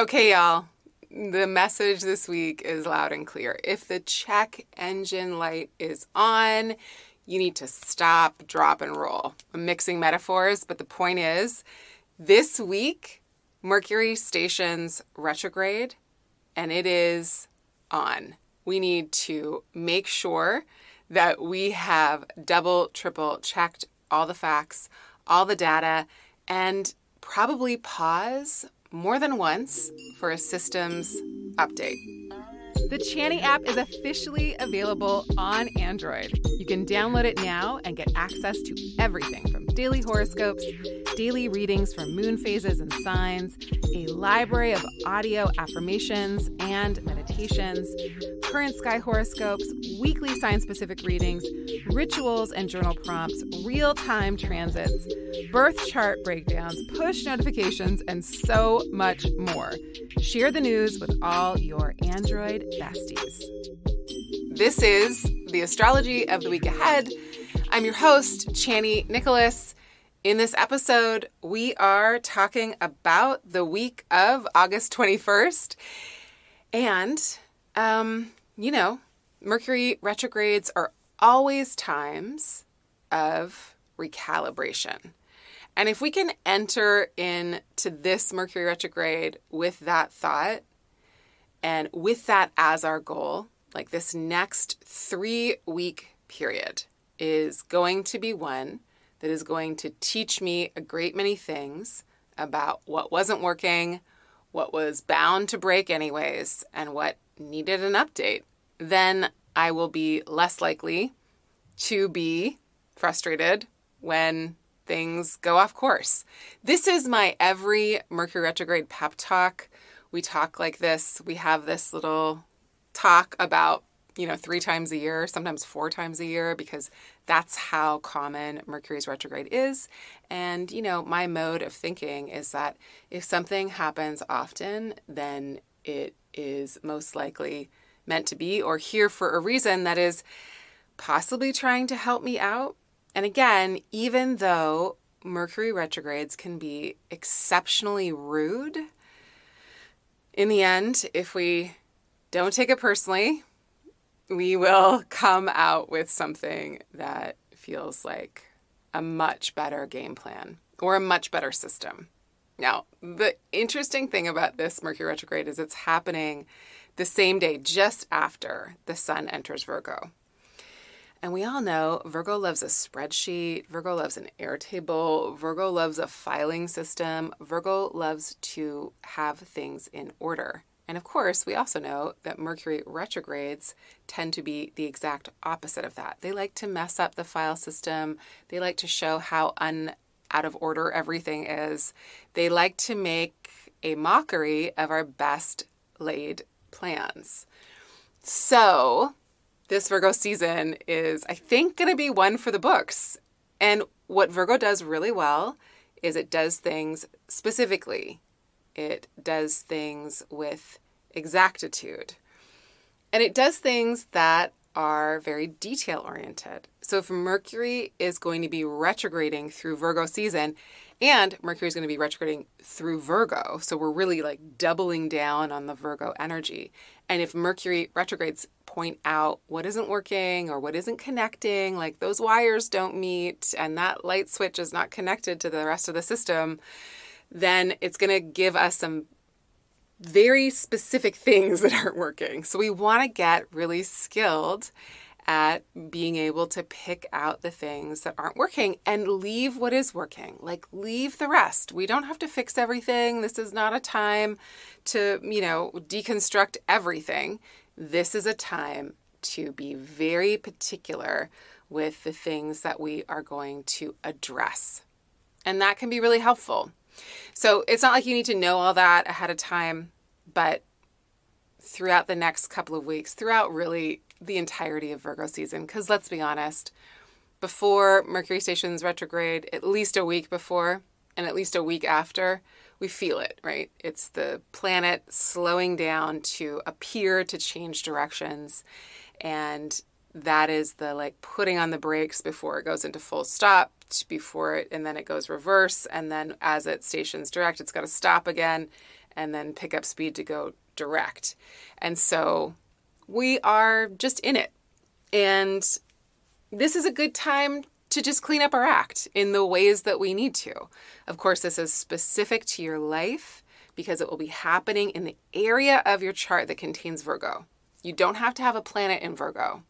Okay, y'all. The message this week is loud and clear. If the check engine light is on, you need to stop, drop, and roll. I'm mixing metaphors, but the point is this week, Mercury stations retrograde and it is on. We need to make sure that we have double, triple checked all the facts, all the data, and probably pause more than once for a systems update. The Channy app is officially available on Android. You can download it now and get access to everything from daily horoscopes, daily readings for moon phases and signs, a library of audio affirmations and meditations, current sky horoscopes, weekly sign specific readings, rituals and journal prompts, real time transits, birth chart breakdowns, push notifications, and so much more. Share the news with all your Android besties. This is the astrology of the week ahead I'm your host, Chani Nicholas. In this episode, we are talking about the week of August 21st. And, um, you know, Mercury retrogrades are always times of recalibration. And if we can enter into this Mercury retrograde with that thought and with that as our goal, like this next three week period, is going to be one that is going to teach me a great many things about what wasn't working, what was bound to break anyways, and what needed an update. Then I will be less likely to be frustrated when things go off course. This is my every Mercury retrograde pep talk. We talk like this. We have this little talk about you know, three times a year, sometimes four times a year, because that's how common Mercury's retrograde is. And, you know, my mode of thinking is that if something happens often, then it is most likely meant to be or here for a reason that is possibly trying to help me out. And again, even though Mercury retrogrades can be exceptionally rude, in the end, if we don't take it personally, we will come out with something that feels like a much better game plan or a much better system. Now, the interesting thing about this Mercury retrograde is it's happening the same day just after the sun enters Virgo. And we all know Virgo loves a spreadsheet, Virgo loves an Airtable, Virgo loves a filing system, Virgo loves to have things in order. And of course, we also know that Mercury retrogrades tend to be the exact opposite of that. They like to mess up the file system, they like to show how un out of order everything is. They like to make a mockery of our best laid plans. So, this Virgo season is, I think, going to be one for the books. And what Virgo does really well is it does things specifically it does things with exactitude. And it does things that are very detail oriented. So if Mercury is going to be retrograding through Virgo season, and Mercury is going to be retrograding through Virgo, so we're really like doubling down on the Virgo energy. And if Mercury retrogrades, point out what isn't working or what isn't connecting, like those wires don't meet and that light switch is not connected to the rest of the system then it's going to give us some very specific things that aren't working. So we want to get really skilled at being able to pick out the things that aren't working and leave what is working. Like leave the rest. We don't have to fix everything. This is not a time to, you know, deconstruct everything. This is a time to be very particular with the things that we are going to address. And that can be really helpful. So it's not like you need to know all that ahead of time, but throughout the next couple of weeks, throughout really the entirety of Virgo season, because let's be honest, before Mercury station's retrograde, at least a week before and at least a week after, we feel it, right? It's the planet slowing down to appear to change directions and that is the like putting on the brakes before it goes into full stop before it and then it goes reverse and then as it stations direct it's got to stop again and then pick up speed to go direct and so we are just in it and this is a good time to just clean up our act in the ways that we need to of course this is specific to your life because it will be happening in the area of your chart that contains virgo you don't have to have a planet in virgo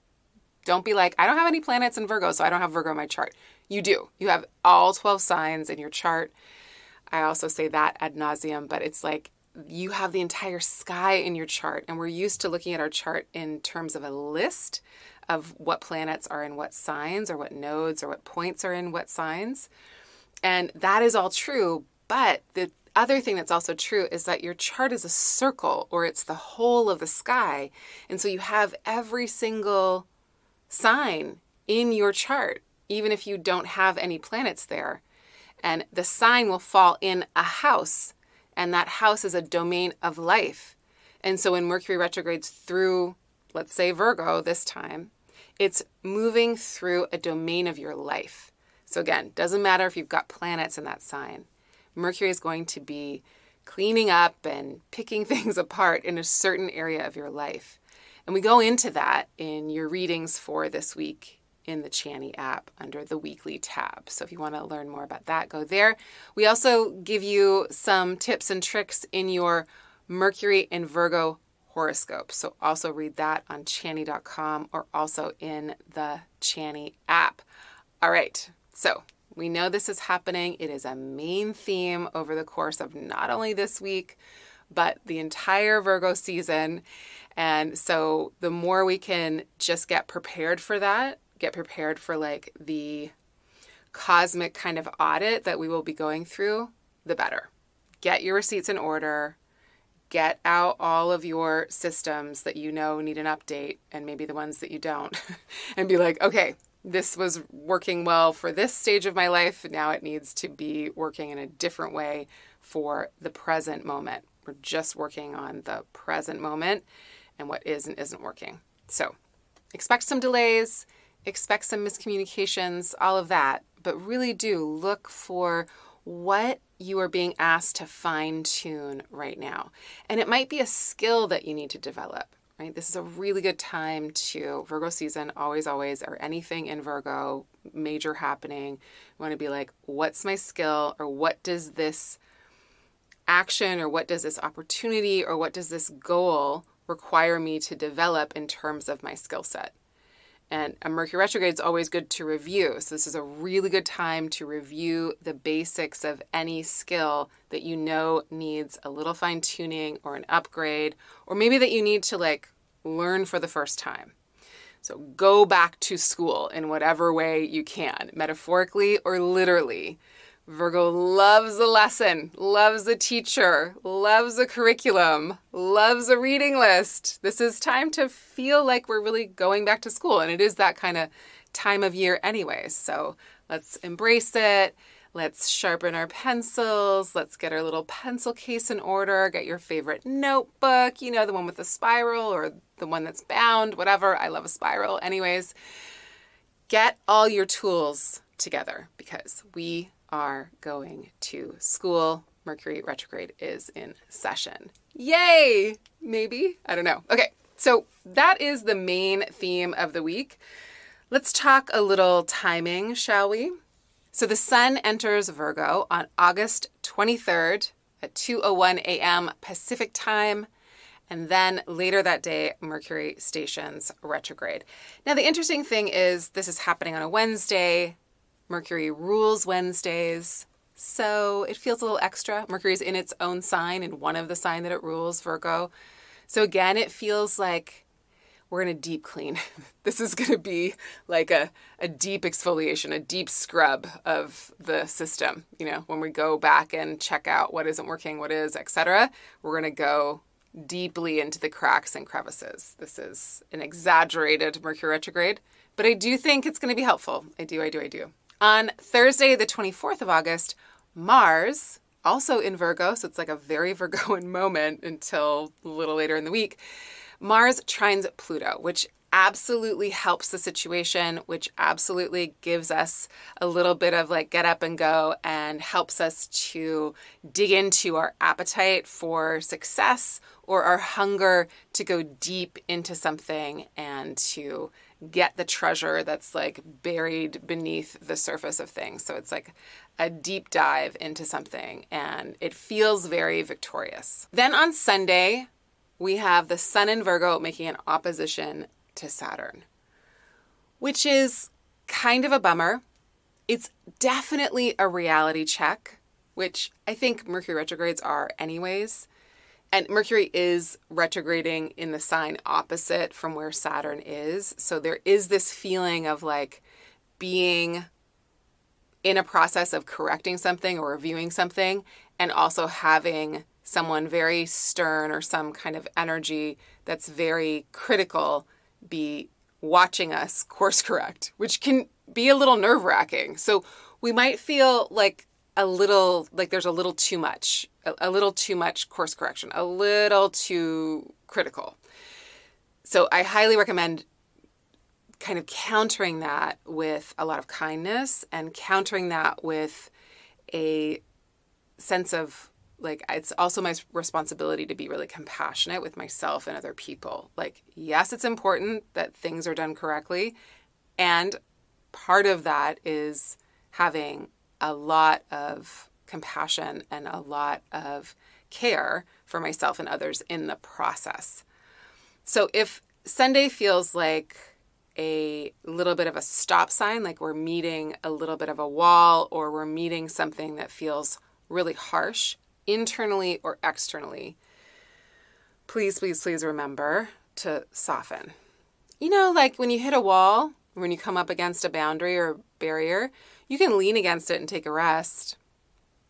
don't be like, I don't have any planets in Virgo, so I don't have Virgo in my chart. You do. You have all 12 signs in your chart. I also say that ad nauseum, but it's like you have the entire sky in your chart. And we're used to looking at our chart in terms of a list of what planets are in what signs or what nodes or what points are in what signs. And that is all true. But the other thing that's also true is that your chart is a circle or it's the whole of the sky. And so you have every single sign in your chart, even if you don't have any planets there. And the sign will fall in a house, and that house is a domain of life. And so when Mercury retrogrades through, let's say Virgo this time, it's moving through a domain of your life. So again, doesn't matter if you've got planets in that sign. Mercury is going to be cleaning up and picking things apart in a certain area of your life. And we go into that in your readings for this week in the Chani app under the weekly tab. So if you want to learn more about that, go there. We also give you some tips and tricks in your Mercury and Virgo horoscope. So also read that on chani.com or also in the Chani app. All right. So we know this is happening. It is a main theme over the course of not only this week, but the entire Virgo season. And so the more we can just get prepared for that, get prepared for like the cosmic kind of audit that we will be going through, the better. Get your receipts in order, get out all of your systems that you know need an update and maybe the ones that you don't, and be like, okay, this was working well for this stage of my life. Now it needs to be working in a different way for the present moment. We're just working on the present moment and what is and isn't working. So expect some delays, expect some miscommunications, all of that, but really do look for what you are being asked to fine tune right now. And it might be a skill that you need to develop, right? This is a really good time to Virgo season, always, always, or anything in Virgo, major happening. You want to be like, what's my skill or what does this action or what does this opportunity or what does this goal require me to develop in terms of my skill set. And a Mercury retrograde is always good to review. So, this is a really good time to review the basics of any skill that you know needs a little fine tuning or an upgrade, or maybe that you need to like learn for the first time. So, go back to school in whatever way you can, metaphorically or literally. Virgo loves a lesson, loves a teacher, loves a curriculum, loves a reading list. This is time to feel like we're really going back to school, and it is that kind of time of year, anyway. So let's embrace it. Let's sharpen our pencils. Let's get our little pencil case in order. Get your favorite notebook, you know, the one with the spiral or the one that's bound, whatever. I love a spiral. Anyways, get all your tools together because we are going to school. Mercury retrograde is in session. Yay! Maybe? I don't know. Okay, so that is the main theme of the week. Let's talk a little timing, shall we? So the sun enters Virgo on August 23rd at 2:01 a.m. Pacific time. And then later that day, Mercury stations retrograde. Now, the interesting thing is, this is happening on a Wednesday. Mercury rules Wednesdays, so it feels a little extra. Mercury's in its own sign and one of the sign that it rules, Virgo. So again, it feels like we're going to deep clean. this is going to be like a, a deep exfoliation, a deep scrub of the system. You know, when we go back and check out what isn't working, what is, etc., we're going to go deeply into the cracks and crevices. This is an exaggerated Mercury retrograde, but I do think it's going to be helpful. I do, I do, I do. On Thursday, the 24th of August, Mars, also in Virgo, so it's like a very Virgoan moment until a little later in the week, Mars trines Pluto, which absolutely helps the situation, which absolutely gives us a little bit of like get up and go and helps us to dig into our appetite for success or our hunger to go deep into something and to get the treasure that's like buried beneath the surface of things. So it's like a deep dive into something and it feels very victorious. Then on Sunday, we have the Sun in Virgo making an opposition to Saturn, which is kind of a bummer. It's definitely a reality check, which I think Mercury retrogrades are, anyways. And Mercury is retrograding in the sign opposite from where Saturn is. So there is this feeling of like being in a process of correcting something or reviewing something and also having someone very stern or some kind of energy that's very critical be watching us course correct, which can be a little nerve wracking. So we might feel like a little like there's a little too much, a, a little too much course correction, a little too critical. So I highly recommend kind of countering that with a lot of kindness and countering that with a sense of like it's also my responsibility to be really compassionate with myself and other people. Like yes, it's important that things are done correctly and part of that is having a lot of compassion and a lot of care for myself and others in the process. So if Sunday feels like a little bit of a stop sign, like we're meeting a little bit of a wall or we're meeting something that feels really harsh internally or externally, please, please, please remember to soften. You know, like when you hit a wall, when you come up against a boundary or a barrier, you can lean against it and take a rest.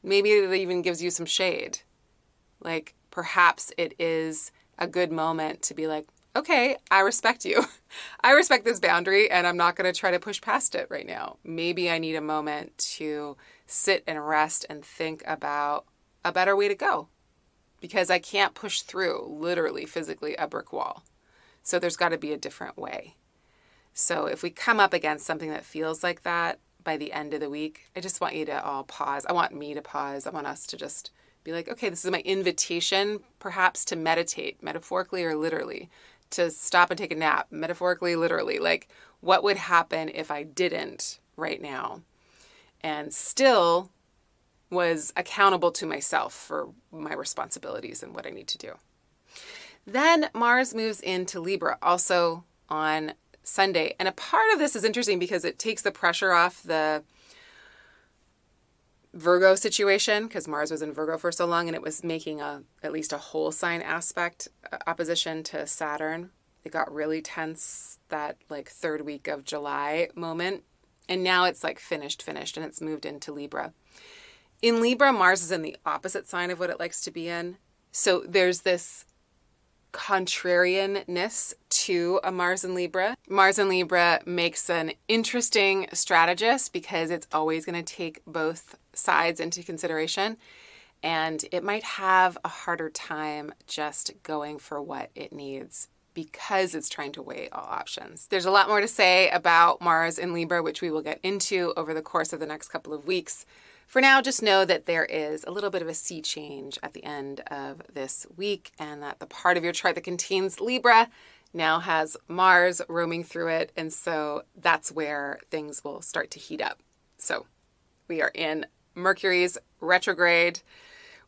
Maybe it even gives you some shade. Like perhaps it is a good moment to be like, okay, I respect you. I respect this boundary and I'm not going to try to push past it right now. Maybe I need a moment to sit and rest and think about a better way to go because I can't push through literally, physically, a brick wall. So there's got to be a different way. So if we come up against something that feels like that, by the end of the week, I just want you to all pause. I want me to pause. I want us to just be like, okay, this is my invitation, perhaps to meditate, metaphorically or literally, to stop and take a nap, metaphorically, literally. Like, what would happen if I didn't right now? And still was accountable to myself for my responsibilities and what I need to do. Then Mars moves into Libra, also on Sunday. And a part of this is interesting because it takes the pressure off the Virgo situation because Mars was in Virgo for so long and it was making a at least a whole sign aspect uh, opposition to Saturn. It got really tense that like third week of July moment. And now it's like finished, finished, and it's moved into Libra. In Libra, Mars is in the opposite sign of what it likes to be in. So there's this contrarianness to a Mars and Libra. Mars and Libra makes an interesting strategist because it's always going to take both sides into consideration and it might have a harder time just going for what it needs because it's trying to weigh all options. There's a lot more to say about Mars and Libra, which we will get into over the course of the next couple of weeks for now, just know that there is a little bit of a sea change at the end of this week, and that the part of your chart that contains Libra now has Mars roaming through it. And so that's where things will start to heat up. So we are in Mercury's retrograde.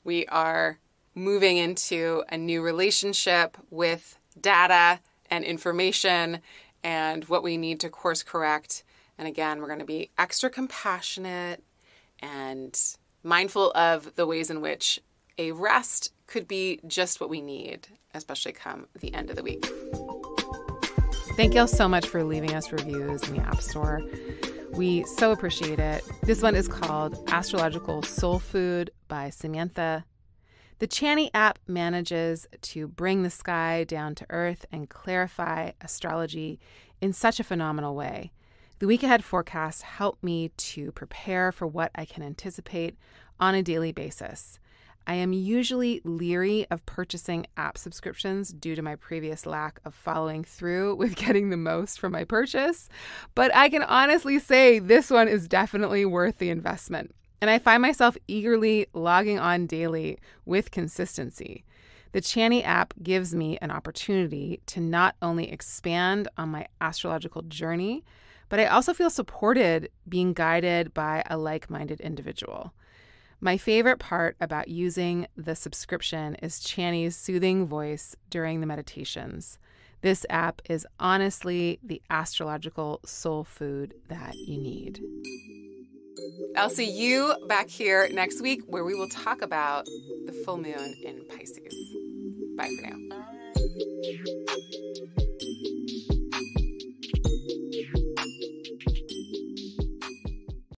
We are moving into a new relationship with data and information and what we need to course correct. And again, we're going to be extra compassionate and mindful of the ways in which a rest could be just what we need, especially come the end of the week. Thank y'all so much for leaving us reviews in the App Store. We so appreciate it. This one is called Astrological Soul Food by Samantha. The Chani app manages to bring the sky down to earth and clarify astrology in such a phenomenal way. The week ahead forecasts help me to prepare for what I can anticipate on a daily basis. I am usually leery of purchasing app subscriptions due to my previous lack of following through with getting the most from my purchase, but I can honestly say this one is definitely worth the investment. And I find myself eagerly logging on daily with consistency. The Chani app gives me an opportunity to not only expand on my astrological journey, but I also feel supported being guided by a like minded individual. My favorite part about using the subscription is Channy's soothing voice during the meditations. This app is honestly the astrological soul food that you need. I'll see you back here next week where we will talk about the full moon in Pisces. Bye for now.